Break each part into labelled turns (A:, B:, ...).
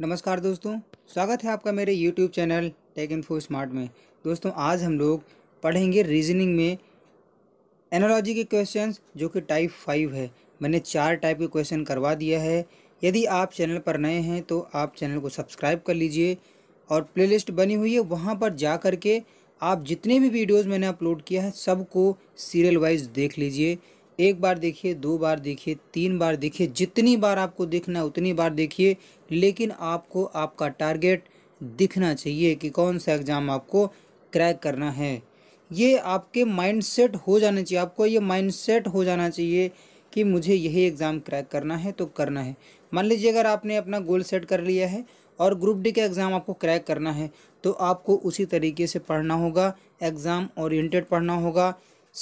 A: नमस्कार दोस्तों स्वागत है आपका मेरे YouTube channel Tech Info Smart में दोस्तों आज हम लोग पढ़ेंगे रीजनिंग में एनोलॉजी के क्वेश्चन जो कि टाइप फाइव है मैंने चार टाइप के क्वेश्चन करवा दिया है यदि आप चैनल पर नए हैं तो आप चैनल को सब्सक्राइब कर लीजिए और प्लेलिस्ट बनी हुई है वहाँ पर जा कर के आप जितने भी वीडियोज़ मैंने अपलोड किया है सबको सीरियल वाइज देख लीजिए एक बार देखिए दो बार देखिए तीन बार देखिए जितनी बार आपको देखना है उतनी बार देखिए लेकिन आपको आपका टारगेट दिखना चाहिए कि कौन सा एग्ज़ाम आपको क्रैक करना है ये आपके माइंडसेट हो जाना चाहिए आपको ये माइंडसेट हो जाना चाहिए कि मुझे यही एग्ज़ाम क्रैक करना है तो करना है मान लीजिए अगर आपने अपना गोल सेट कर लिया है और ग्रुप डी का एग्ज़ाम आपको क्रैक करना है तो आपको उसी तरीके से पढ़ना होगा एग्ज़ाम ओरिएंटेड पढ़ना होगा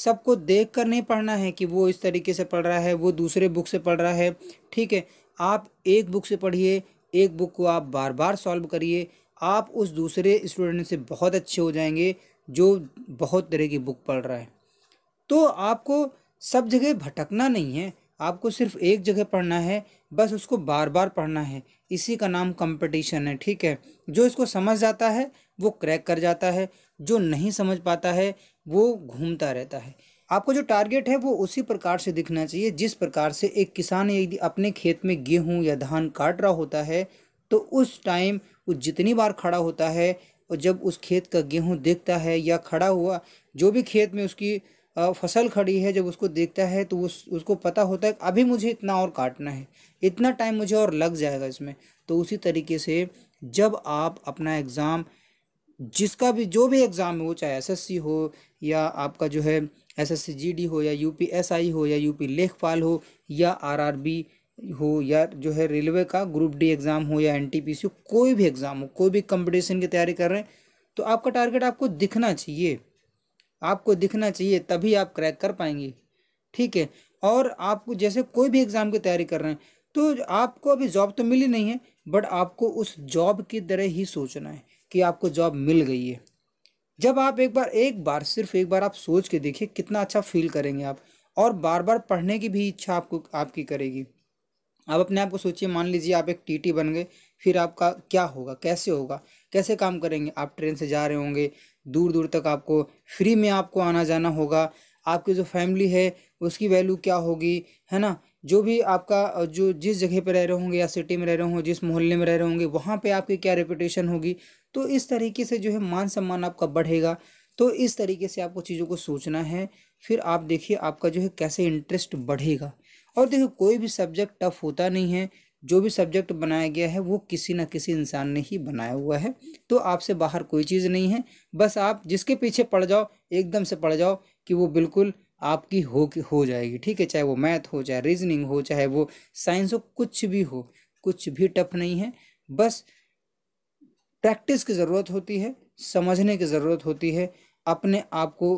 A: सबको देख कर नहीं पढ़ना है कि वो इस तरीके से पढ़ रहा है वो दूसरे बुक से पढ़ रहा है ठीक है आप एक बुक से पढ़िए एक बुक को आप बार बार सॉल्व करिए आप उस दूसरे स्टूडेंट से बहुत अच्छे हो जाएंगे जो बहुत तरह की बुक पढ़ रहा है तो आपको सब जगह भटकना नहीं है आपको सिर्फ एक जगह पढ़ना है बस उसको बार बार पढ़ना है इसी का नाम कंपटीशन है ठीक है जो इसको समझ जाता है वो क्रैक कर जाता है जो नहीं समझ पाता है वो घूमता रहता है आपको जो टारगेट है वो उसी प्रकार से दिखना चाहिए जिस प्रकार से एक किसान यदि अपने खेत में गेहूँ या धान काट रहा होता है तो उस टाइम वो जितनी बार खड़ा होता है और जब उस खेत का गेहूँ देखता है या खड़ा हुआ जो भी खेत में उसकी फसल खड़ी है जब उसको देखता है तो उस उसको पता होता है अभी मुझे इतना और काटना है इतना टाइम मुझे और लग जाएगा इसमें तो उसी तरीके से जब आप अपना एग्ज़ाम जिसका भी जो भी एग्ज़ाम हो चाहे एसएससी हो या आपका जो है एसएससी जीडी हो या यूपीएसआई हो या यूपी लेखपाल हो या आरआरबी हो या जो है रेलवे का ग्रुप डी एग्ज़ाम हो या एनटीपीसी हो कोई भी एग्ज़ाम हो कोई भी कंपटीशन की तैयारी कर रहे हैं तो आपका टारगेट आपको दिखना चाहिए आपको दिखना चाहिए तभी आप क्रैक कर पाएंगे ठीक है और आपको जैसे कोई भी एग्ज़ाम की तैयारी कर रहे हैं तो आपको अभी जॉब तो मिली नहीं है बट आपको उस जॉब की तरह ही सोचना है कि आपको जॉब मिल गई है जब आप एक बार एक बार सिर्फ एक बार आप सोच के देखिए कितना अच्छा फील करेंगे आप और बार बार पढ़ने की भी इच्छा आपको आपकी करेगी आप अपने आप को सोचिए मान लीजिए आप एक टीटी बन गए फिर आपका क्या होगा कैसे होगा कैसे काम करेंगे आप ट्रेन से जा रहे होंगे दूर दूर तक आपको फ्री में आपको आना जाना होगा आपकी जो फैमिली है उसकी वैल्यू क्या होगी है ना जो भी आपका जो जिस जगह पर रह रहे होंगे या सिटी में रह रहे होंगे जिस मोहल्ले में रह रहे होंगे वहाँ पे आपकी क्या रेपुटेशन होगी तो इस तरीके से जो है मान सम्मान आपका बढ़ेगा तो इस तरीके से आपको चीज़ों को सोचना है फिर आप देखिए आपका जो है कैसे इंटरेस्ट बढ़ेगा और देखिए कोई भी सब्जेक्ट टफ होता नहीं है जो भी सब्जेक्ट बनाया गया है वो किसी ना किसी इंसान ने ही बनाया हुआ है तो आपसे बाहर कोई चीज़ नहीं है बस आप जिसके पीछे पड़ जाओ एकदम से पड़ जाओ कि वो बिल्कुल आपकी हो हो जाएगी ठीक है चाहे वो मैथ हो चाहे रीजनिंग हो चाहे वो साइंस हो कुछ भी हो कुछ भी टफ नहीं है बस प्रैक्टिस की ज़रूरत होती है समझने की ज़रूरत होती है अपने आप को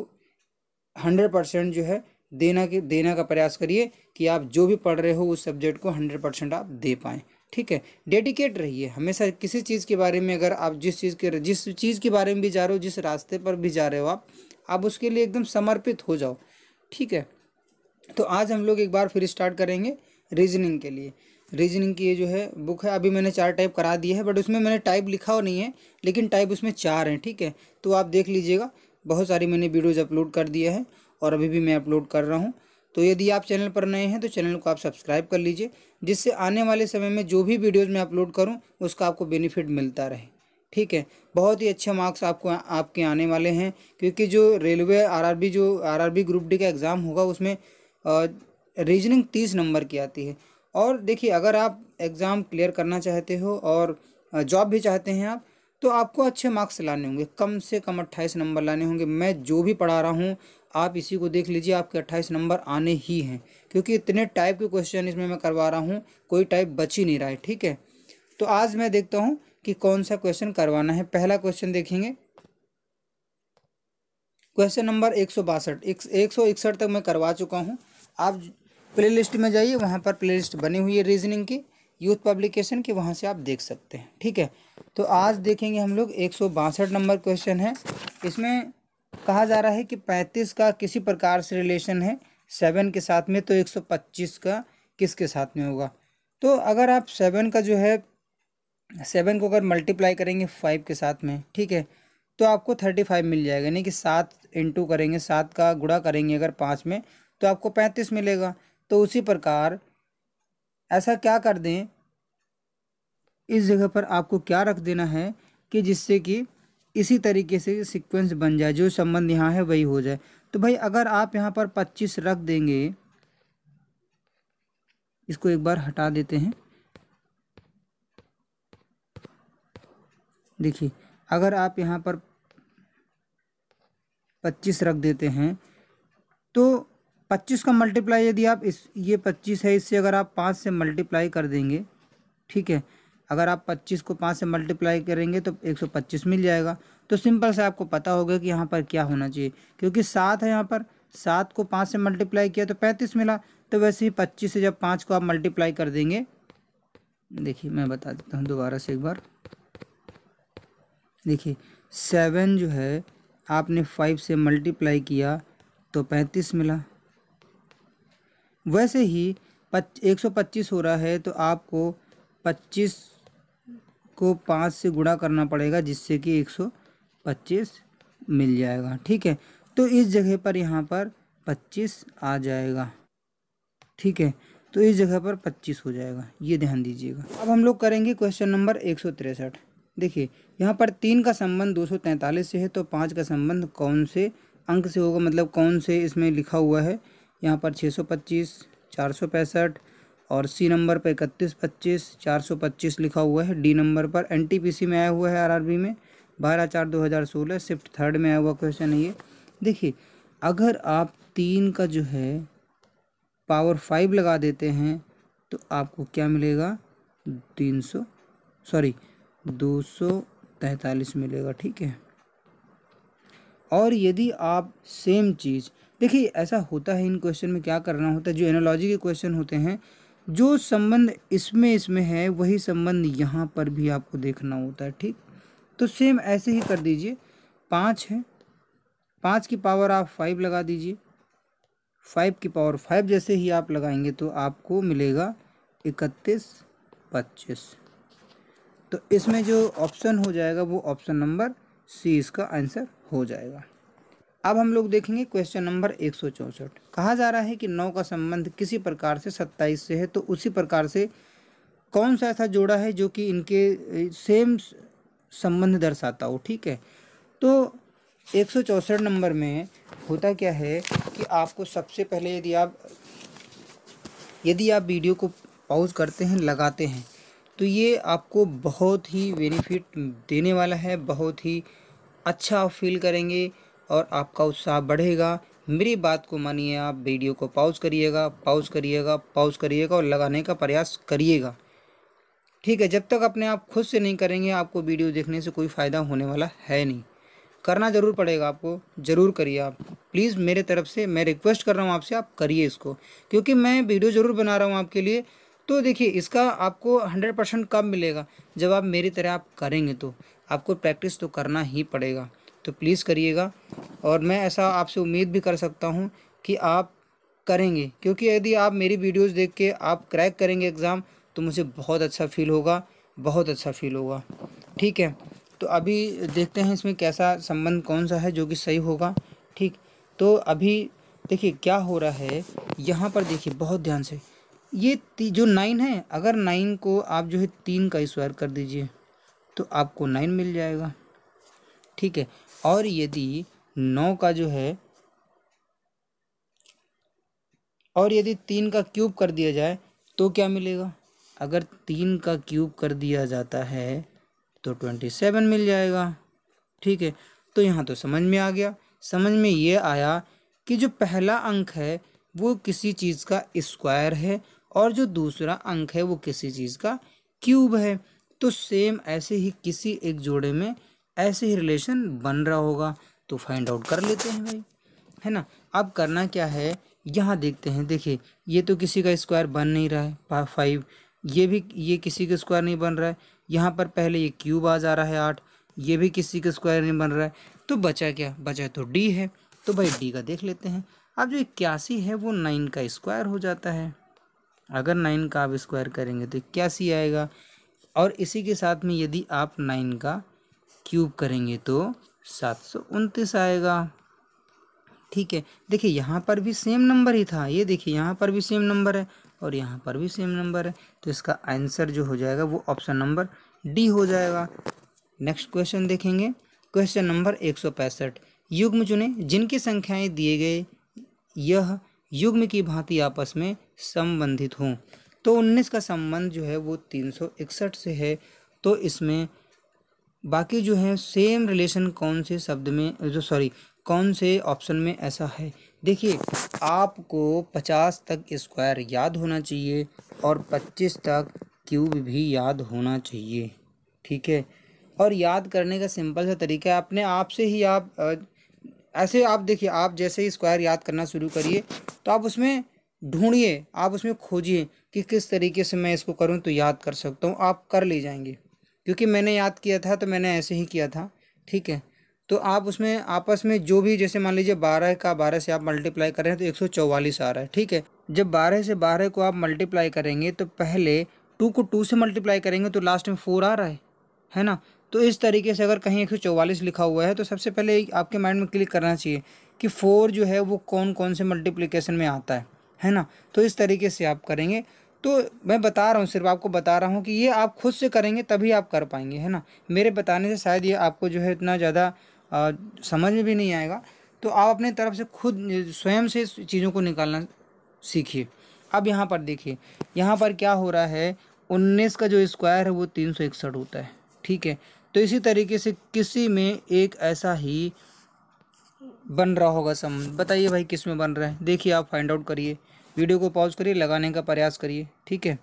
A: हंड्रेड परसेंट जो है देना के देना का प्रयास करिए कि आप जो भी पढ़ रहे हो उस सब्जेक्ट को हंड्रेड परसेंट आप दे पाएँ ठीक है डेडिकेट रहिए हमेशा किसी चीज़ के बारे में अगर आप जिस चीज़ के जिस चीज़ के बारे में भी जा रहे हो जिस रास्ते पर भी जा रहे हो आप आप उसके लिए एकदम समर्पित हो जाओ ठीक है तो आज हम लोग एक बार फिर स्टार्ट करेंगे रीजनिंग के लिए रीजनिंग की ये जो है बुक है अभी मैंने चार टाइप करा दिए है बट उसमें मैंने टाइप लिखा हो नहीं है लेकिन टाइप उसमें चार हैं ठीक है तो आप देख लीजिएगा बहुत सारी मैंने वीडियोज़ अपलोड कर दिया है और अभी भी मैं अपलोड कर रहा हूँ तो यदि आप चैनल पर नए हैं तो चैनल को आप सब्सक्राइब कर लीजिए जिससे आने वाले समय में जो भी वीडियोज़ मैं अपलोड करूँ उसका आपको बेनिफिट मिलता रहे ठीक है बहुत ही अच्छे मार्क्स आपको आपके आने वाले हैं क्योंकि जो रेलवे आरआरबी जो आरआरबी ग्रुप डी का एग्ज़ाम होगा उसमें रीजनिंग तीस नंबर की आती है और देखिए अगर आप एग्ज़ाम क्लियर करना चाहते हो और जॉब भी चाहते हैं आप तो आपको अच्छे मार्क्स लाने होंगे कम से कम अट्ठाईस नंबर लाने होंगे मैं जो भी पढ़ा रहा हूँ आप इसी को देख लीजिए आपके अट्ठाईस नंबर आने ही हैं क्योंकि इतने टाइप के क्वेश्चन इसमें मैं करवा रहा हूँ कोई टाइप बच ही नहीं रहा है ठीक है तो आज मैं देखता हूँ कि कौन सा क्वेश्चन करवाना है पहला क्वेश्चन देखेंगे क्वेश्चन नंबर एक सौ बासठ एक सौ इकसठ तक मैं करवा चुका हूँ आप प्लेलिस्ट में जाइए वहाँ पर प्लेलिस्ट बनी हुई है रीजनिंग की यूथ पब्लिकेशन की वहाँ से आप देख सकते हैं ठीक है तो आज देखेंगे हम लोग एक नंबर क्वेश्चन है इसमें कहा जा रहा है कि पैंतीस का किसी प्रकार से रिलेशन है सेवन के साथ में तो एक सौ पच्चीस का किसके साथ में होगा तो अगर आप सेवन का जो है सेवन को अगर मल्टीप्लाई करेंगे फाइव के साथ में ठीक है तो आपको थर्टी फाइव मिल जाएगा यानी कि सात इंटू करेंगे सात का गुड़ा करेंगे अगर पाँच में तो आपको पैंतीस मिलेगा तो उसी प्रकार ऐसा क्या कर दें इस जगह पर आपको क्या रख देना है कि जिससे कि इसी तरीके से सीक्वेंस बन जाए जो संबंध यहाँ है वही हो जाए तो भाई अगर आप यहाँ पर पच्चीस रख देंगे इसको एक बार हटा देते हैं देखिए अगर आप यहाँ पर पच्चीस रख देते हैं तो पच्चीस का मल्टीप्लाई यदि आप इस ये पच्चीस है इससे अगर आप पाँच से मल्टीप्लाई कर देंगे ठीक है अगर आप पच्चीस को पाँच से मल्टीप्लाई करेंगे तो एक सौ पच्चीस मिल जाएगा तो सिंपल से आपको पता होगा कि यहाँ पर क्या होना चाहिए क्योंकि सात है यहाँ पर सात को पाँच से मल्टीप्लाई किया तो पैंतीस मिला तो वैसे ही पच्चीस से जब पाँच को आप मल्टीप्लाई कर देंगे देखिए मैं बता देता हूँ दोबारा से एक बार देखिए सेवन जो है आपने फाइव से मल्टीप्लाई किया तो पैंतीस मिला वैसे ही पच एक सौ पच्चीस हो रहा है तो आपको पच्चीस को पाँच से गुणा करना पड़ेगा जिससे कि एक सौ पच्चीस मिल जाएगा ठीक है तो इस जगह पर यहाँ पर पच्चीस आ जाएगा ठीक है तो इस जगह पर पच्चीस हो जाएगा ये ध्यान दीजिएगा अब हम लोग करेंगे क्वेश्चन नंबर एक सौ तिरसठ देखिए यहाँ पर तीन का संबंध दो सौ तैंतालीस से है तो पाँच का संबंध कौन से अंक से होगा मतलब कौन से इसमें लिखा हुआ है यहाँ पर छः सौ पच्चीस चार सौ पैंसठ और सी नंबर पर इकतीस पच्चीस चार सौ पच्चीस लिखा हुआ है डी नंबर पर एनटीपीसी में आया हुआ है आरआरबी में बारह चार दो हज़ार सोलह शिफ्ट थर्ड में आया हुआ क्वेश्चन है ये देखिए अगर आप तीन का जो है पावर फाइव लगा देते हैं तो आपको क्या मिलेगा तीन सौ सॉरी दो सौ तैंतालीस मिलेगा ठीक है और यदि आप सेम चीज़ देखिए ऐसा होता है इन क्वेश्चन में क्या करना होता है जो एनोलॉजी के क्वेश्चन होते हैं जो संबंध इसमें इसमें है वही संबंध यहाँ पर भी आपको देखना होता है ठीक तो सेम ऐसे ही कर दीजिए पाँच है पाँच की पावर आप फाइव लगा दीजिए फाइव की पावर फाइव जैसे ही आप लगाएंगे तो आपको मिलेगा इकतीस पच्चीस तो इसमें जो ऑप्शन हो जाएगा वो ऑप्शन नंबर सी इसका आंसर हो जाएगा अब हम लोग देखेंगे क्वेश्चन नंबर एक सौ चौंसठ कहा जा रहा है कि नौ का संबंध किसी प्रकार से सत्ताईस से है तो उसी प्रकार से कौन सा ऐसा जोड़ा है जो कि इनके सेम संबंध दर्शाता हो ठीक है तो एक सौ चौंसठ नंबर में होता क्या है कि आपको सबसे पहले यदि आप यदि आप वीडियो को पॉज करते हैं लगाते हैं तो ये आपको बहुत ही बेनिफिट देने वाला है बहुत ही अच्छा फील करेंगे और आपका उत्साह बढ़ेगा मेरी बात को मानिए आप वीडियो को पॉज करिएगा पॉज करिएगा पॉज करिएगा और लगाने का प्रयास करिएगा ठीक है जब तक अपने आप खुद से नहीं करेंगे आपको वीडियो देखने से कोई फ़ायदा होने वाला है नहीं करना ज़रूर पड़ेगा आपको ज़रूर करिए आप प्लीज़ मेरे तरफ से मैं रिक्वेस्ट कर रहा हूँ आपसे आप करिए इसको क्योंकि मैं वीडियो ज़रूर बना रहा हूँ आपके लिए तो देखिए इसका आपको हंड्रेड परसेंट कब मिलेगा जब आप मेरी तरह आप करेंगे तो आपको प्रैक्टिस तो करना ही पड़ेगा तो प्लीज़ करिएगा और मैं ऐसा आपसे उम्मीद भी कर सकता हूँ कि आप करेंगे क्योंकि यदि आप मेरी वीडियोस देख के आप क्रैक करेंगे एग्ज़ाम तो मुझे बहुत अच्छा फील होगा बहुत अच्छा फील होगा ठीक है तो अभी देखते हैं इसमें कैसा संबंध कौन सा है जो कि सही होगा ठीक तो अभी देखिए क्या हो रहा है यहाँ पर देखिए बहुत ध्यान से ये जो नाइन है अगर नाइन को आप जो है तीन का स्क्वायर कर दीजिए तो आपको नाइन मिल जाएगा ठीक है और यदि नौ का जो है और यदि तीन का क्यूब कर दिया जाए तो क्या मिलेगा अगर तीन का क्यूब कर दिया जाता है तो ट्वेंटी सेवन मिल जाएगा ठीक है तो यहाँ तो समझ में आ गया समझ में ये आया कि जो पहला अंक है वो किसी चीज़ का स्क्वायर है और जो दूसरा अंक है वो किसी चीज़ का क्यूब है तो सेम ऐसे ही किसी एक जोड़े में ऐसे ही रिलेशन बन रहा होगा तो फाइंड आउट कर लेते हैं भाई है ना अब करना क्या है यहाँ देखते हैं देखिए ये तो किसी का स्क्वायर बन नहीं रहा है फाइव ये भी ये किसी का स्क्वायर नहीं बन रहा है यहाँ पर पहले ये क्यूब आ जा रहा है आठ ये भी किसी का स्क्वायर नहीं बन रहा है तो बचा क्या बचा तो डी है तो भाई डी का देख लेते हैं अब जो इक्यासी है वो नाइन का स्क्वायर हो जाता है अगर नाइन का आप स्क्वायर करेंगे तो इक्यासी आएगा और इसी के साथ में यदि आप नाइन का क्यूब करेंगे तो सात सौ उनतीस आएगा ठीक है देखिए यहाँ पर भी सेम नंबर ही था ये देखिए यहाँ पर भी सेम नंबर है और यहाँ पर भी सेम नंबर है तो इसका आंसर जो हो जाएगा वो ऑप्शन नंबर डी हो जाएगा नेक्स्ट क्वेश्चन देखेंगे क्वेश्चन नंबर एक सौ पैंसठ युग्म चुने जिनकी संख्याएँ दिए गए यह युग्म की भांति आपस में संबंधित हों तो उन्नीस का संबंध जो है वो तीन सौ इकसठ से है तो इसमें बाकी जो है सेम रिलेशन कौन से शब्द में जो सॉरी कौन से ऑप्शन में ऐसा है देखिए आपको पचास तक स्क्वायर याद होना चाहिए और पच्चीस तक क्यूब भी याद होना चाहिए ठीक है और याद करने का सिंपल सा तरीका है अपने आप से ही आप ऐसे आप देखिए आप जैसे ही स्क्वायर याद करना शुरू करिए तो आप उसमें ढूंढिए आप उसमें खोजिए कि किस तरीके से मैं इसको करूँ तो याद कर सकता हूँ आप कर ले जाएंगे क्योंकि मैंने याद किया था तो मैंने ऐसे ही किया था ठीक है तो आप उसमें आपस में जो भी जैसे मान लीजिए बारह का बारह से आप मल्टीप्लाई कर रहे हैं तो एक सौ चौवालीस आ रहा है ठीक है जब बारह से बारह को आप मल्टीप्लाई करेंगे तो पहले टू को टू से मल्टीप्लाई करेंगे तो लास्ट में फोर आ रहा है है ना तो इस तरीके से अगर कहीं एक लिखा हुआ है तो सबसे पहले आपके माइंड में क्लिक करना चाहिए कि फ़ोर जो है वो कौन कौन से मल्टीप्लिकेशन में आता है है ना तो इस तरीके से आप करेंगे तो मैं बता रहा हूँ सिर्फ आपको बता रहा हूँ कि ये आप खुद से करेंगे तभी आप कर पाएंगे है ना मेरे बताने से शायद ये आपको जो है इतना ज़्यादा समझ में भी नहीं आएगा तो आप अपने तरफ से खुद स्वयं से चीज़ों को निकालना सीखिए अब यहाँ पर देखिए यहाँ पर क्या हो रहा है उन्नीस का जो स्क्वायर है वो तीन सौ इकसठ होता है ठीक है तो इसी तरीके से किसी में एक ऐसा ही बन रहा होगा संबंध बताइए भाई किस में बन रहा है देखिए आप फाइंड आउट करिए वीडियो को पॉज करिए लगाने का प्रयास करिए ठीक है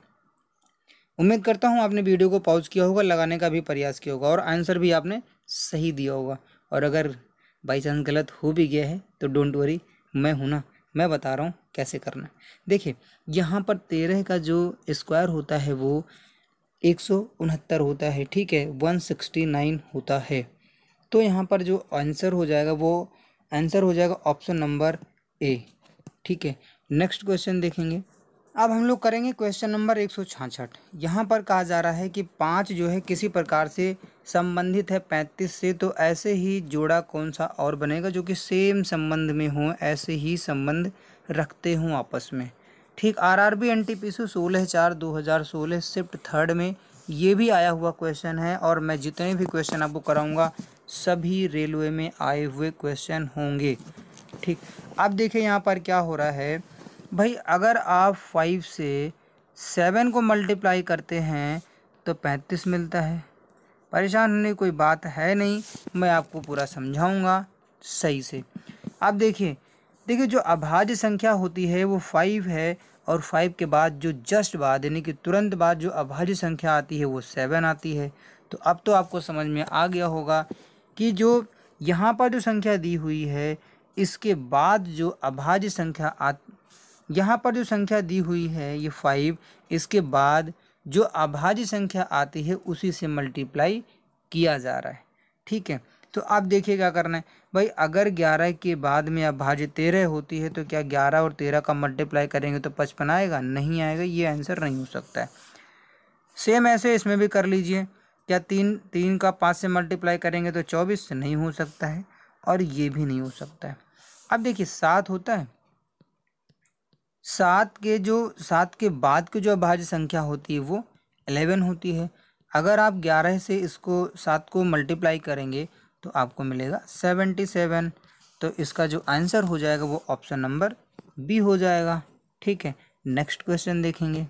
A: उम्मीद करता हूँ आपने वीडियो को पॉज किया होगा लगाने का भी प्रयास किया होगा और आंसर भी आपने सही दिया होगा और अगर बाई चांस गलत हो भी गया है तो डोंट वरी मैं हूँ ना मैं बता रहा हूँ कैसे करना देखिए यहाँ पर तेरह का जो स्क्वायर होता है वो एक सौ उनहत्तर होता है ठीक है वन सिक्सटी नाइन होता है तो यहाँ पर जो आंसर हो जाएगा वो आंसर हो जाएगा ऑप्शन नंबर ए ठीक है नेक्स्ट क्वेश्चन देखेंगे अब हम लोग करेंगे क्वेश्चन नंबर एक सौ छाछठ यहाँ पर कहा जा रहा है कि पाँच जो है किसी प्रकार से संबंधित है पैंतीस से तो ऐसे ही जोड़ा कौन सा और बनेगा जो कि सेम संबंध में हो ऐसे ही संबंध रखते हों आपस में ठीक R R B N T P C सोलह चार दो हज़ार सोलह शिफ्ट थर्ड में ये भी आया हुआ क्वेश्चन है और मैं जितने भी क्वेश्चन आपको कराऊंगा सभी रेलवे में आए हुए क्वेश्चन होंगे ठीक अब देखिए यहाँ पर क्या हो रहा है भाई अगर आप फाइव से सेवन को मल्टीप्लाई करते हैं तो पैंतीस मिलता है परेशान होने की कोई बात है नहीं मैं आपको पूरा समझाऊंगा सही से अब देखिए देखिए जो अभाज्य संख्या होती है वो फाइव है और फाइव के बाद जो जस्ट बाद यानी कि तुरंत बाद जो अभाज्य संख्या आती है वो सेवन आती है तो अब तो आपको समझ में आ गया होगा कि जो यहाँ पर जो संख्या दी हुई है इसके बाद जो अभाज्य संख्या आ यहाँ पर जो संख्या दी हुई है ये फाइव इसके बाद जो अभाज्य संख्या आती है उसी से मल्टीप्लाई किया जा रहा है ठीक है तो आप देखिए क्या करना है भाई अगर ग्यारह के बाद में अब भाज्य तेरह होती है तो क्या ग्यारह और तेरह का मल्टीप्लाई करेंगे तो पचपन आएगा नहीं आएगा ये आंसर नहीं हो सकता है सेम ऐसे इसमें भी कर लीजिए क्या तीन तीन का पाँच से मल्टीप्लाई करेंगे तो चौबीस नहीं हो सकता है और ये भी नहीं हो सकता है अब देखिए सात होता है सात के जो सात के बाद की जो अभाज्य संख्या होती है वो एलेवन होती है अगर आप ग्यारह से इसको सात को मल्टीप्लाई करेंगे तो आपको मिलेगा सेवेंटी सेवन तो इसका जो आंसर हो जाएगा वो ऑप्शन नंबर बी हो जाएगा ठीक है नेक्स्ट क्वेश्चन देखेंगे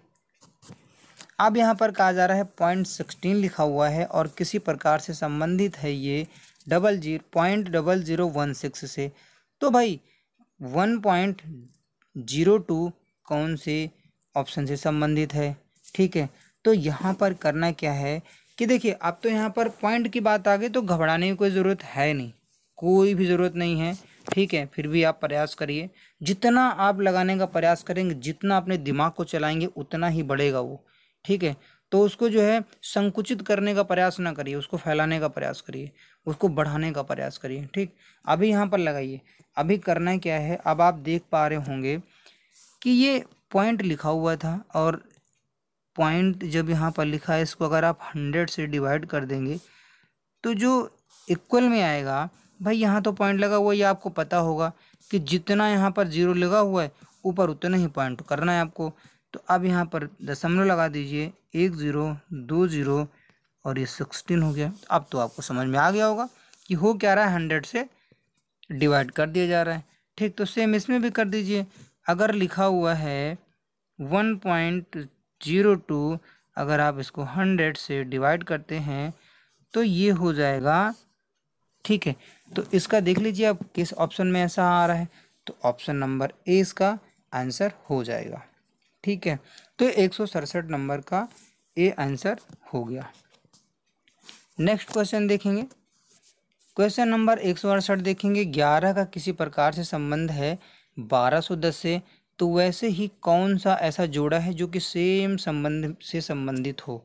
A: अब यहाँ पर कहा जा रहा है पॉइंट सिक्सटीन लिखा हुआ है और किसी प्रकार से संबंधित है ये double zero point double zero one six से तो भाई वन पॉइंट जीरो टू कौन से ऑप्शन से संबंधित है ठीक है तो यहाँ पर करना क्या है कि देखिए अब तो यहाँ पर पॉइंट की बात आ गई तो घबराने की कोई ज़रूरत है नहीं कोई भी ज़रूरत नहीं है ठीक है फिर भी आप प्रयास करिए जितना आप लगाने का प्रयास करेंगे जितना अपने दिमाग को चलाएंगे उतना ही बढ़ेगा वो ठीक है तो उसको जो है संकुचित करने का प्रयास ना करिए उसको फैलाने का प्रयास करिए उसको बढ़ाने का प्रयास करिए ठीक अभी यहाँ पर लगाइए अभी करना क्या है अब आप देख पा रहे होंगे कि ये पॉइंट लिखा हुआ था और पॉइंट जब यहाँ पर लिखा है इसको अगर आप हंड्रेड से डिवाइड कर देंगे तो जो इक्वल में आएगा भाई यहाँ तो पॉइंट लगा हुआ ये आपको पता होगा कि जितना यहाँ पर जीरो लगा हुआ है ऊपर उतना ही पॉइंट करना है आपको तो अब यहाँ पर दशमलव लगा दीजिए एक ज़ीरो दो ज़ीरो और ये सिक्सटीन हो गया अब तो आपको समझ में आ गया होगा कि हो क्या रहा है हंड्रेड से डिवाइड कर दिया जा रहा है ठीक तो सेम इसमें भी कर दीजिए अगर लिखा हुआ है वन पॉइंट जीरो टू अगर आप इसको हंड्रेड से डिवाइड करते हैं तो ये हो जाएगा ठीक है तो इसका देख लीजिए आप किस ऑप्शन में ऐसा आ रहा है तो ऑप्शन नंबर ए इसका आंसर हो जाएगा ठीक है तो एक नंबर का ए आंसर हो गया नेक्स्ट क्वेश्चन देखेंगे क्वेश्चन नंबर एक देखेंगे ग्यारह का किसी प्रकार से संबंध है 1210 से तो वैसे ही कौन सा ऐसा जोड़ा है जो कि सेम संबंध से संबंधित हो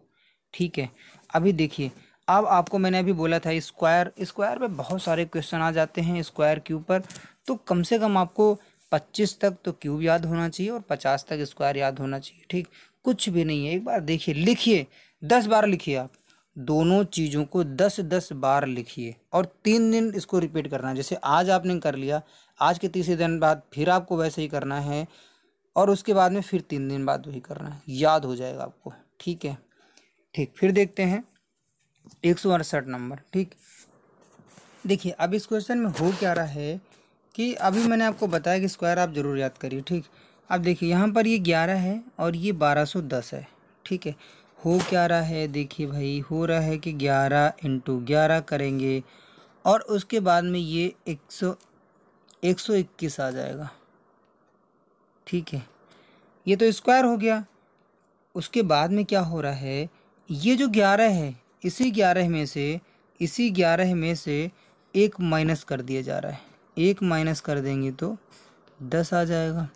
A: ठीक है अभी देखिए अब आपको मैंने अभी बोला था स्क्वायर स्क्वायर में बहुत सारे क्वेश्चन आ जाते हैं स्क्वायर के ऊपर तो कम से कम आपको पच्चीस तक तो क्यूब याद होना चाहिए और पचास तक स्क्वायर याद होना चाहिए ठीक कुछ भी नहीं है एक बार देखिए लिखिए दस बार लिखिए आप दोनों चीज़ों को दस दस बार लिखिए और तीन दिन इसको रिपीट करना है जैसे आज आपने कर लिया आज के तीसरे दिन बाद फिर आपको वैसे ही करना है और उसके बाद में फिर तीन दिन बाद वही करना है याद हो जाएगा आपको ठीक है ठीक फिर देखते हैं एक सौ अड़सठ नंबर ठीक देखिए अब इस क्वेश्चन में हो क्या रहा है कि अभी मैंने आपको बताया कि स्क्वायर आप ज़रूर याद करिए ठीक अब देखिए यहाँ पर ये ग्यारह है और ये बारह सौ दस है ठीक है हो क्या रहा है देखिए भाई हो रहा है कि ग्यारह इंटू ग्यारह करेंगे और उसके बाद में ये एक सौ एक सौ इक्कीस आ जाएगा ठीक है ये तो स्क्वायर हो गया उसके बाद में क्या हो रहा है ये जो ग्यारह है इसी ग्यारह में से इसी ग्यारह में से एक माइनस कर दिया जा रहा है एक माइनस कर देंगे तो दस आ जाएगा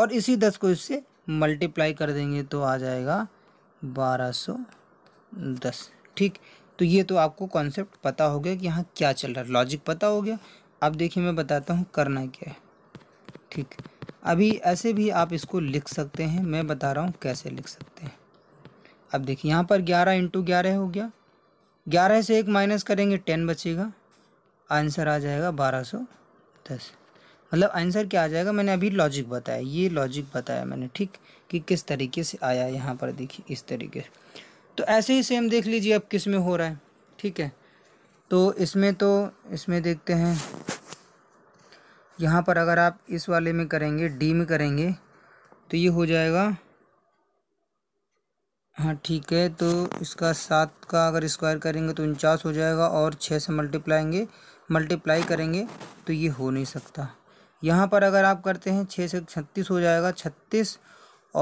A: और इसी दस को इससे मल्टीप्लाई कर देंगे तो आ जाएगा बारह सौ दस ठीक तो ये तो आपको कॉन्सेप्ट पता हो गया कि यहाँ क्या चल रहा है लॉजिक पता हो गया अब देखिए मैं बताता हूँ करना क्या है ठीक अभी ऐसे भी आप इसको लिख सकते हैं मैं बता रहा हूँ कैसे लिख सकते हैं अब देखिए यहाँ पर ग्यारह इंटू ग्यारह हो गया ग्यारह से एक माइनस करेंगे टेन बचेगा आंसर आ जाएगा बारह सौ दस मतलब आंसर क्या आ जाएगा मैंने अभी लॉजिक बताया ये लॉजिक बताया मैंने ठीक कि किस तरीके से आया यहाँ पर देखिए इस तरीके से तो ऐसे ही सेम देख लीजिए अब किस में हो रहा है ठीक है तो इसमें तो इसमें देखते हैं यहाँ पर अगर आप इस वाले में करेंगे डी में करेंगे तो ये हो जाएगा हाँ ठीक है तो इसका सात का अगर स्क्वायर करेंगे तो उनचास हो जाएगा और छः से मल्टीप्लाएंगे मल्टीप्लाई करेंगे तो ये हो नहीं सकता यहाँ पर अगर आप करते हैं छः से छत्तीस हो जाएगा छत्तीस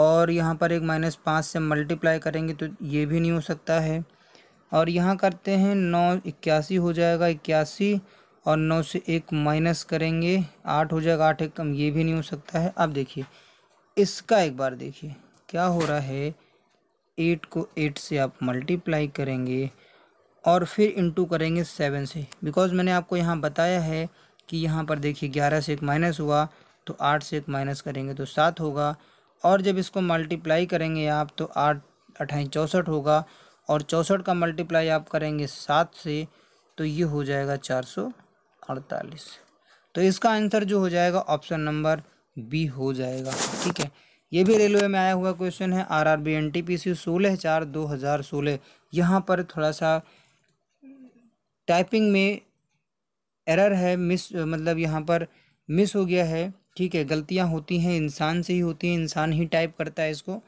A: और यहाँ पर एक माइनस पाँच से मल्टीप्लाई करेंगे तो ये भी नहीं हो सकता है और यहाँ करते हैं नौ इक्यासी हो जाएगा इक्यासी और नौ से एक माइनस करेंगे आठ हो जाएगा आठ एक कम ये भी नहीं हो सकता है अब देखिए इसका एक बार देखिए क्या हो रहा है एट को एट से आप मल्टीप्लाई करेंगे और फिर इंटू करेंगे सेवन से बिकॉज़ मैंने आपको यहाँ बताया है कि यहाँ पर देखिए ग्यारह से एक माइनस हुआ तो आठ से एक माइनस करेंगे तो सात होगा और जब इसको मल्टीप्लाई करेंगे आप तो आठ अठाई चौंसठ होगा और चौंसठ का मल्टीप्लाई आप करेंगे सात से तो ये हो जाएगा चार सौ अड़तालीस तो इसका आंसर जो हो जाएगा ऑप्शन नंबर बी हो जाएगा ठीक है ये भी रेलवे में आया हुआ क्वेश्चन है R R B N T P C सोलह चार दो हज़ार सोलह यहाँ पर थोड़ा सा टाइपिंग में एरर है मिस मतलब यहाँ पर मिस हो गया है ठीक है गलतियाँ होती हैं इंसान से ही होती हैं इंसान ही टाइप करता है इसको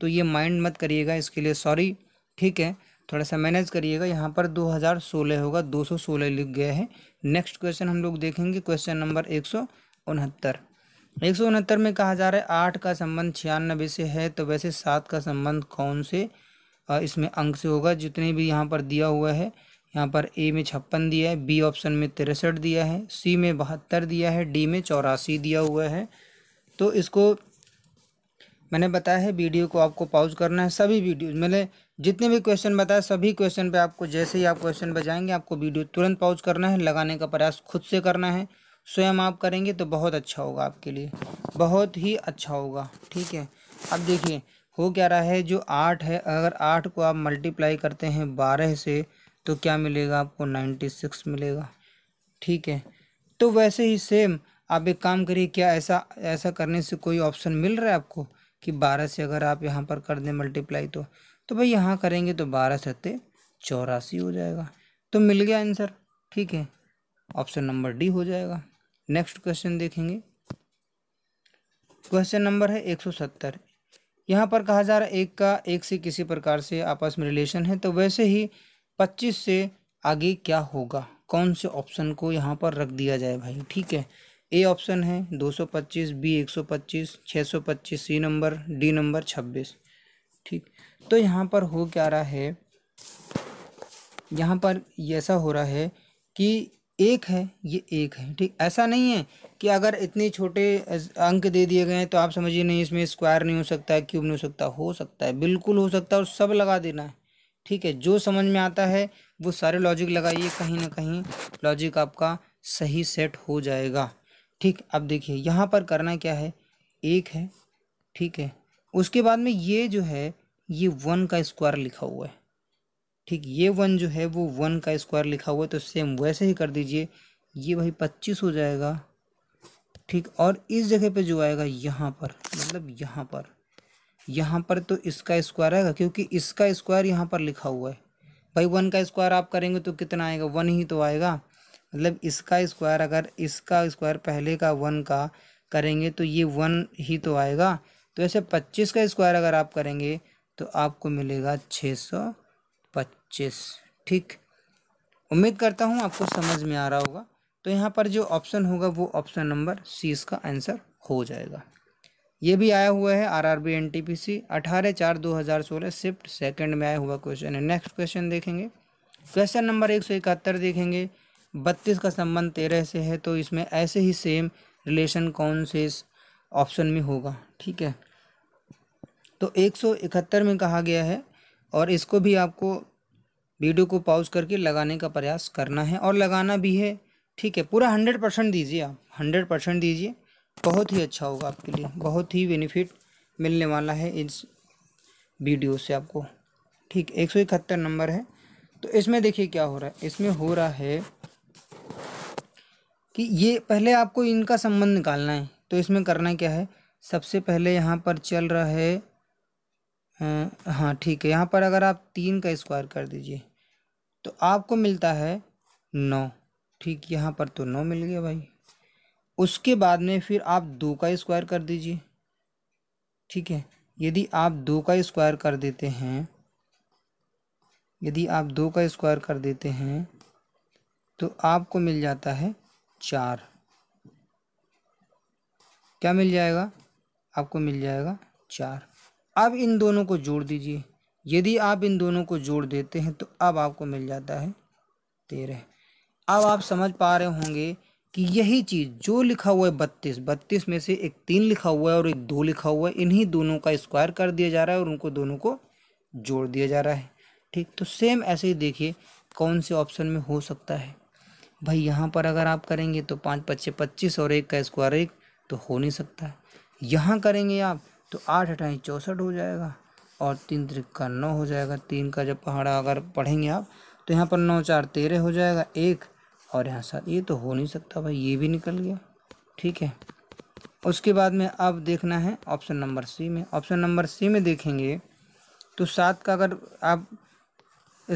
A: तो ये माइंड मत करिएगा इसके लिए सॉरी ठीक है थोड़ा सा मैनेज करिएगा यहाँ पर 2016 होगा 216 लिख गया है नेक्स्ट क्वेश्चन हम लोग देखेंगे क्वेश्चन नंबर एक सौ उनहत्तर एक सौ उनहत्तर में कहा जा रहा है आठ का संबंध छियानबे से है तो वैसे सात का संबंध कौन से इसमें अंक से होगा जितने भी यहाँ पर दिया हुआ है यहाँ पर ए में छप्पन दिया है बी ऑप्शन में तिरसठ दिया है सी में बहत्तर दिया है डी में चौरासी दिया हुआ है तो इसको मैंने बताया है वीडियो को आपको पॉज करना है सभी वीडियो मैंने जितने भी क्वेश्चन बताए सभी क्वेश्चन पे आपको जैसे ही आप क्वेश्चन बजाएंगे आपको वीडियो तुरंत पॉज करना है लगाने का प्रयास खुद से करना है स्वयं आप करेंगे तो बहुत अच्छा होगा आपके लिए बहुत ही अच्छा होगा ठीक है अब देखिए हो क्या रहा है जो आठ है अगर आठ को आप मल्टीप्लाई करते हैं बारह से तो क्या मिलेगा आपको नाइन्टी सिक्स मिलेगा ठीक है तो वैसे ही सेम आप एक काम करिए क्या ऐसा ऐसा करने से कोई ऑप्शन मिल रहा है आपको कि बारह से अगर आप यहाँ पर कर दें मल्टीप्लाई तो तो भाई यहाँ करेंगे तो बारह सत्ते चौरासी हो जाएगा तो मिल गया आंसर ठीक है ऑप्शन नंबर डी हो जाएगा नेक्स्ट क्वेश्चन देखेंगे क्वेश्चन नंबर है एक सौ सत्तर यहाँ पर कहा जा रहा है एक का एक से किसी प्रकार से आपस में रिलेशन है तो वैसे ही पच्चीस से आगे क्या होगा कौन से ऑप्शन को यहाँ पर रख दिया जाए भाई ठीक है ए ऑप्शन है दो सौ पच्चीस बी एक सौ पच्चीस छः सौ पच्चीस सी नंबर डी नंबर छब्बीस ठीक तो यहाँ पर हो क्या रहा है यहाँ पर ऐसा हो रहा है कि एक है ये एक है ठीक ऐसा नहीं है कि अगर इतने छोटे अंक दे दिए गए हैं तो आप समझिए नहीं इसमें स्क्वायर नहीं हो सकता है क्यूब नहीं हो सकता हो सकता है बिल्कुल हो सकता है और सब लगा देना है ठीक है जो समझ में आता है वो सारे लॉजिक लगाइए कहीं ना कहीं लॉजिक आपका सही सेट हो जाएगा ठीक अब देखिए यहाँ पर करना क्या है एक है ठीक है उसके बाद में ये जो है ये वन का स्क्वायर लिखा हुआ है ठीक ये वन जो है वो वन का स्क्वायर लिखा हुआ है तो सेम वैसे ही कर दीजिए ये भाई पच्चीस हो जाएगा ठीक और इस जगह पे जो आएगा यहाँ पर मतलब यहाँ पर यहाँ पर तो इसका स्क्वायर आएगा क्योंकि इसका स्क्वायर यहाँ पर लिखा हुआ है भाई वन का स्क्वायर आप करेंगे तो कितना आएगा वन ही तो आएगा मतलब इसका स्क्वायर अगर इसका स्क्वायर पहले का वन का करेंगे तो ये वन ही तो आएगा तो ऐसे पच्चीस का स्क्वायर अगर आप करेंगे तो आपको मिलेगा छः सौ पच्चीस ठीक उम्मीद करता हूँ आपको समझ में आ रहा होगा तो यहाँ पर जो ऑप्शन होगा वो ऑप्शन नंबर सी इसका आंसर हो जाएगा ये भी आया हुआ है R R B N T P C अठारह चार दो हज़ार सोलह शिफ्ट सेकेंड में आया हुआ क्वेश्चन है नेक्स्ट क्वेश्चन देखेंगे क्वेश्चन नंबर एक सौ इकहत्तर देखेंगे बत्तीस का संबंध तेरह से है तो इसमें ऐसे ही सेम रिलेशन कौन से ऑप्शन में होगा ठीक है तो एक सौ इकहत्तर में कहा गया है और इसको भी आपको वीडियो को पॉज करके लगाने का प्रयास करना है और लगाना भी है ठीक है पूरा हंड्रेड परसेंट दीजिए आप हंड्रेड परसेंट दीजिए बहुत ही अच्छा होगा आपके लिए बहुत ही बेनिफिट मिलने वाला है इस वीडियो से आपको ठीक एक सौ इकहत्तर नंबर है तो इसमें देखिए क्या हो रहा है इसमें हो रहा है कि ये पहले आपको इनका संबंध निकालना है तो इसमें करना क्या है सबसे पहले यहाँ पर चल रहा है आ, हाँ ठीक है यहाँ पर अगर आप तीन का स्क्वायर कर दीजिए तो आपको मिलता है नौ ठीक यहाँ पर तो नौ मिल गया भाई उसके बाद में फिर आप दो का स्क्वायर कर दीजिए ठीक है यदि आप दो का स्क्वायर कर देते हैं यदि आप दो का स्क्वायर कर देते हैं तो आपको मिल जाता है चार क्या मिल जाएगा आपको मिल जाएगा चार अब इन दोनों को जोड़ दीजिए यदि आप इन दोनों को जोड़ देते हैं तो अब आपको मिल जाता है तेरह अब आप समझ पा रहे होंगे कि यही चीज़ जो लिखा हुआ है बत्तीस बत्तीस में से एक तीन लिखा हुआ है और एक दो लिखा हुआ है इन्हीं दोनों का स्क्वायर कर दिया जा रहा है और उनको दोनों को जोड़ दिया जा रहा है ठीक तो सेम ऐसे ही देखिए कौन से ऑप्शन में हो सकता है भाई यहाँ पर अगर आप करेंगे तो पाँच पच्चे पच्चीस और एक का स्क्वायर एक तो हो नहीं सकता है यहाँ करेंगे आप तो आठ अठाई चौंसठ हो जाएगा और तीन त्रिका नौ हो जाएगा तीन का जब पहाड़ा अगर पढ़ेंगे आप तो यहाँ पर नौ चार तेरह हो जाएगा एक और यहाँ सर ये तो हो नहीं सकता भाई ये भी निकल गया ठीक है उसके बाद में अब देखना है ऑप्शन नंबर सी में ऑप्शन नंबर सी में देखेंगे तो सात का अगर आप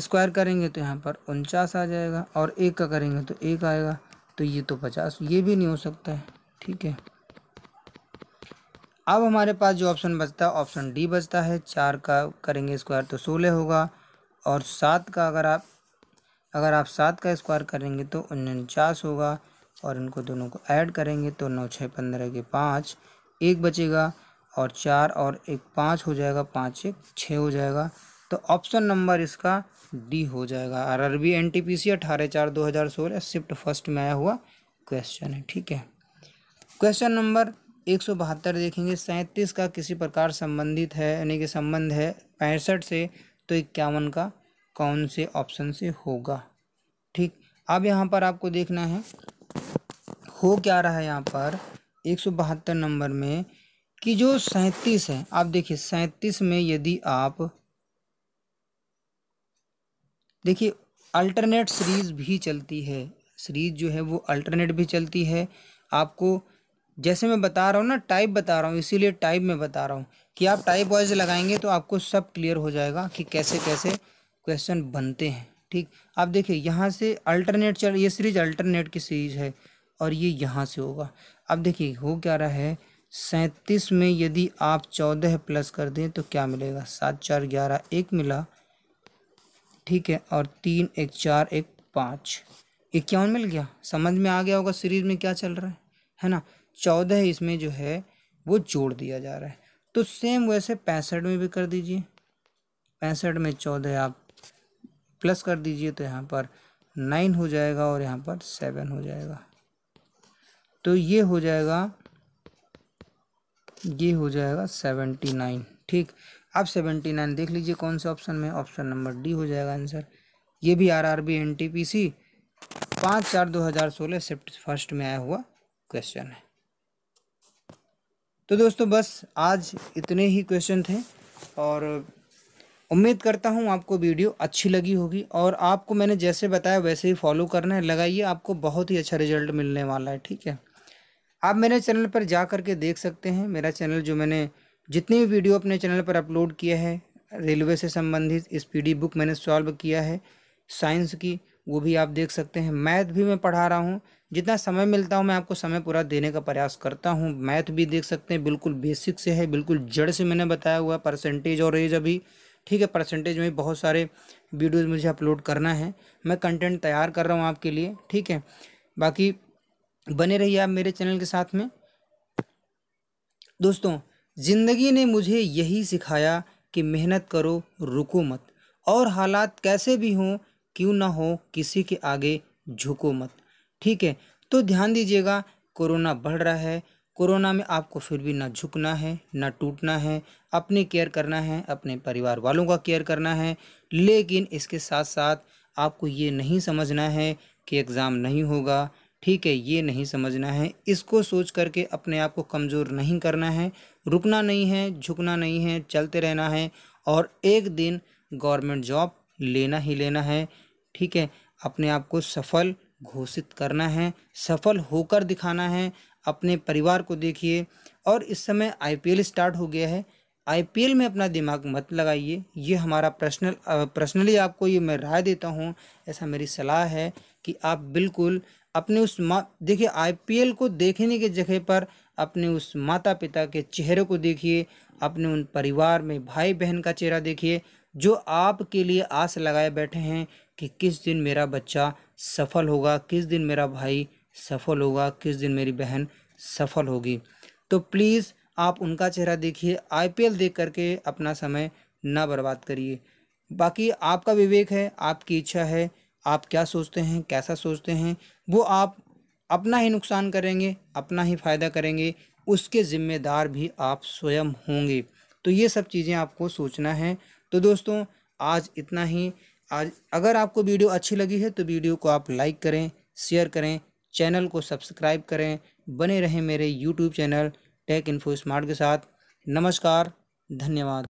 A: स्क्वायर करेंगे तो यहाँ पर उनचास आ जाएगा और एक का करेंगे तो एक आएगा तो ये तो पचास ये भी नहीं हो सकता है ठीक है अब हमारे पास जो ऑप्शन बचता है ऑप्शन डी बचता है चार का करेंगे स्क्वायर तो सोलह होगा और सात का अगर आप अगर आप सात का स्क्वायर करेंगे तो उनचास होगा और इनको दोनों को ऐड करेंगे तो नौ छः पंद्रह के पाँच एक बचेगा और चार और एक पाँच हो जाएगा पाँच एक छः हो जाएगा तो ऑप्शन नंबर इसका डी हो जाएगा R R B N T P C अठारह चार दो हज़ार सोलह शिफ्ट फर्स्ट में आया हुआ क्वेश्चन है ठीक है क्वेश्चन नंबर एक सौ बहत्तर देखेंगे सैंतीस का किसी प्रकार संबंधित है यानी कि संबंध है पैंसठ से तो इक्यावन का कौन से ऑप्शन से होगा ठीक अब यहाँ पर आपको देखना है हो क्या रहा है यहाँ पर एक सौ बहत्तर नंबर में कि जो सैंतीस है आप देखिए सैंतीस में यदि आप देखिए अल्टरनेट सीरीज़ भी चलती है सीरीज़ जो है वो अल्टरनेट भी चलती है आपको जैसे मैं बता रहा हूँ ना टाइप बता रहा हूँ इसीलिए टाइप में बता रहा हूँ कि आप टाइप वाइज लगाएंगे तो आपको सब क्लियर हो जाएगा कि कैसे कैसे क्वेश्चन बनते हैं ठीक आप देखिए यहाँ से अल्टरनेट चल ये सीरीज अल्टरनेट की सीरीज है और ये यहाँ से होगा अब देखिए हो क्या रहा है सैंतीस में यदि आप चौदह प्लस कर दें तो क्या मिलेगा सात चार ग्यारह एक मिला ठीक है और तीन एक चार एक पाँच इक्यावन मिल गया समझ में आ गया होगा सीरीज में क्या चल रहा है है ना चौदह इसमें जो है वो जोड़ दिया जा रहा है तो सेम वैसे पैंसठ में भी कर दीजिए पैंसठ में चौदह आप प्लस कर दीजिए तो यहाँ पर नाइन हो जाएगा और यहाँ पर सेवन हो जाएगा तो ये हो जाएगा ये हो जाएगा सेवेंटी नाइन ठीक अब सेवेंटी नाइन देख लीजिए कौन से ऑप्शन में ऑप्शन नंबर डी हो जाएगा आंसर ये भी R R B N T P C पाँच चार दो हज़ार सोलह शिफ्ट फर्स्ट में आया हुआ क्वेश्चन है तो दोस्तों बस आज इतने ही क्वेश्चन थे और उम्मीद करता हूँ आपको वीडियो अच्छी लगी होगी और आपको मैंने जैसे बताया वैसे ही फॉलो करना है लगाइए आपको बहुत ही अच्छा रिजल्ट मिलने वाला है ठीक है आप मेरे चैनल पर जा कर के देख सकते हैं मेरा चैनल जो मैंने जितनी भी वीडियो अपने चैनल पर अपलोड किया है रेलवे से संबंधित इस पी बुक मैंने सॉल्व किया है साइंस की वो भी आप देख सकते हैं मैथ भी मैं पढ़ा रहा हूँ जितना समय मिलता हूँ मैं आपको समय पूरा देने का प्रयास करता हूँ मैथ भी देख सकते हैं बिल्कुल बेसिक से है बिल्कुल जड़ से मैंने बताया हुआ परसेंटेज और एज अभी ठीक है परसेंटेज में बहुत सारे वीडियोज़ मुझे अपलोड करना है मैं कंटेंट तैयार कर रहा हूँ आपके लिए ठीक है बाकी बने रहिए आप मेरे चैनल के साथ में दोस्तों ज़िंदगी ने मुझे यही सिखाया कि मेहनत करो रुको मत और हालात कैसे भी हों क्यों ना हो किसी के आगे झुको मत ठीक है तो ध्यान दीजिएगा कोरोना बढ़ रहा है कोरोना में आपको फिर भी ना झुकना है ना टूटना है अपनी केयर करना है अपने परिवार वालों का केयर करना है लेकिन इसके साथ साथ आपको ये नहीं समझना है कि एग्ज़ाम नहीं होगा ठीक है ये नहीं समझना है इसको सोच करके अपने आप को कमज़ोर नहीं करना है रुकना नहीं है झुकना नहीं है चलते रहना है और एक दिन गवर्नमेंट जॉब लेना ही लेना है ठीक है अपने आप को सफल घोषित करना है सफल होकर दिखाना है अपने परिवार को देखिए और इस समय आईपीएल स्टार्ट हो गया है आईपीएल में अपना दिमाग मत लगाइए ये हमारा पर्सनल पर्सनली आपको ये मैं राय देता हूँ ऐसा मेरी सलाह है कि आप बिल्कुल अपने उस माँ देखिए आईपीएल को देखने के जगह पर अपने उस माता पिता के चेहरे को देखिए अपने उन परिवार में भाई बहन का चेहरा देखिए जो आपके लिए आस लगाए बैठे हैं कि किस दिन मेरा बच्चा सफल होगा किस दिन मेरा भाई सफल होगा किस दिन मेरी बहन सफल होगी तो प्लीज़ आप उनका चेहरा देखिए आईपीएल देख करके अपना समय ना बर्बाद करिए बाकी आपका विवेक है आपकी इच्छा है आप क्या सोचते हैं कैसा सोचते हैं वो आप अपना ही नुकसान करेंगे अपना ही फ़ायदा करेंगे उसके ज़िम्मेदार भी आप स्वयं होंगे तो ये सब चीज़ें आपको सोचना है तो दोस्तों आज इतना ही आज अगर आपको वीडियो अच्छी लगी है तो वीडियो को आप लाइक करें शेयर करें चैनल को सब्सक्राइब करें बने रहें मेरे YouTube channel Tech Info Smart के साथ नमस्कार धन्यवाद